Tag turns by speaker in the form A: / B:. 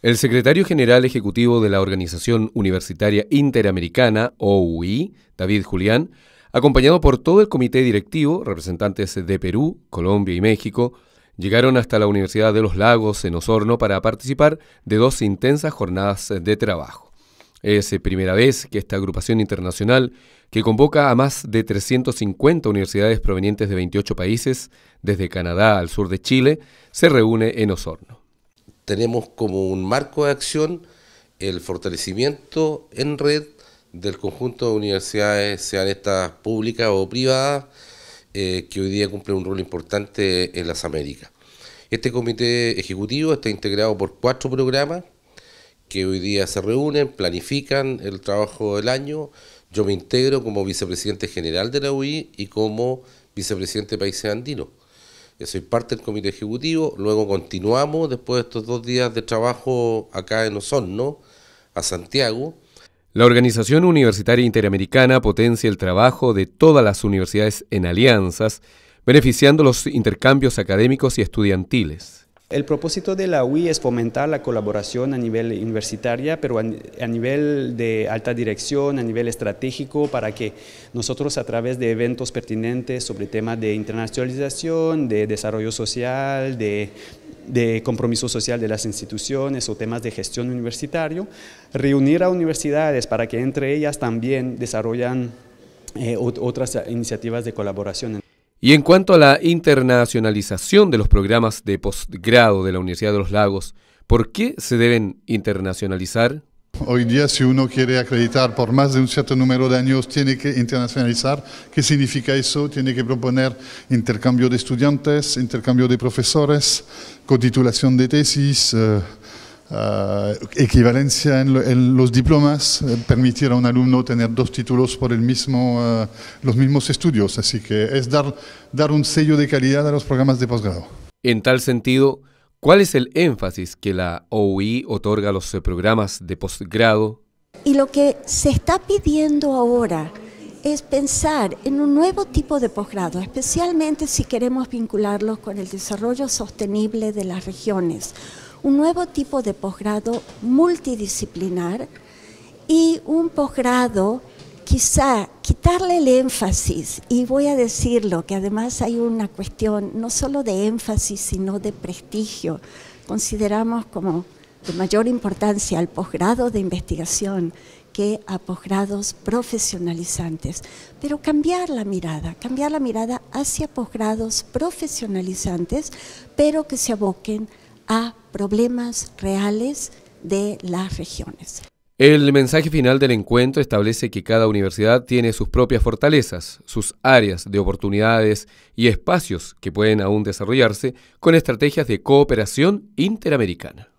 A: El secretario general ejecutivo de la Organización Universitaria Interamericana, OUI, David Julián, acompañado por todo el comité directivo, representantes de Perú, Colombia y México, llegaron hasta la Universidad de los Lagos en Osorno para participar de dos intensas jornadas de trabajo. Es primera vez que esta agrupación internacional, que convoca a más de 350 universidades provenientes de 28 países, desde Canadá al sur de Chile, se reúne en Osorno tenemos
B: como un marco de acción el fortalecimiento en red del conjunto de universidades, sean estas públicas o privadas, eh, que hoy día cumplen un rol importante en las Américas. Este comité ejecutivo está integrado por cuatro programas que hoy día se reúnen, planifican el trabajo del año. Yo me integro como vicepresidente general de la UI y como vicepresidente de Países Andinos. Yo soy parte del comité ejecutivo, luego continuamos después de estos dos días de trabajo acá en Osorno, a Santiago.
A: La Organización Universitaria Interamericana potencia el trabajo de todas las universidades en alianzas, beneficiando los intercambios académicos y estudiantiles.
C: El propósito de la UI es fomentar la colaboración a nivel universitaria, pero a nivel de alta dirección, a nivel estratégico, para que nosotros a través de eventos pertinentes sobre temas de internacionalización, de desarrollo social, de, compromiso social de las instituciones o temas de gestión universitario, reunir a universidades para que entre ellas también desarrollan eh, otras iniciativas de colaboración. Y en cuanto a
A: la internacionalización de los programas de posgrado de la Universidad de los Lagos, ¿por
D: qué se deben internacionalizar? Hoy día si uno quiere acreditar por más de un cierto número de años tiene que internacionalizar. ¿Qué significa eso? Tiene que proponer intercambio de estudiantes, intercambio de profesores, cotitulación de tesis. Eh, Ah, equivalencia en, los diplomas, eh, permitir a un alumno tener dos títulos por ah, los mismos estudios. Así que es dar, dar un sello de calidad a los programas de posgrado.
A: En tal sentido, ¿cuál es el énfasis que la OUI otorga a los eh, programas de posgrado?
E: Y lo que se está pidiendo ahora es pensar en un nuevo tipo de posgrado, especialmente si queremos vincularlos con el desarrollo sostenible de las regiones un nuevo tipo de posgrado multidisciplinar y un posgrado quizá quitarle el énfasis, y voy a decirlo, que además hay una cuestión no solo de énfasis, sino de prestigio. Consideramos como de mayor importancia al posgrado de investigación que a posgrados profesionalizantes, pero cambiar la mirada, cambiar la mirada hacia posgrados profesionalizantes, pero que se aboquen a problemas reales de las regiones.
A: El mensaje final del encuentro establece que cada universidad tiene sus propias fortalezas, sus áreas de oportunidades y espacios que pueden aún desarrollarse con estrategias de cooperación interamericana.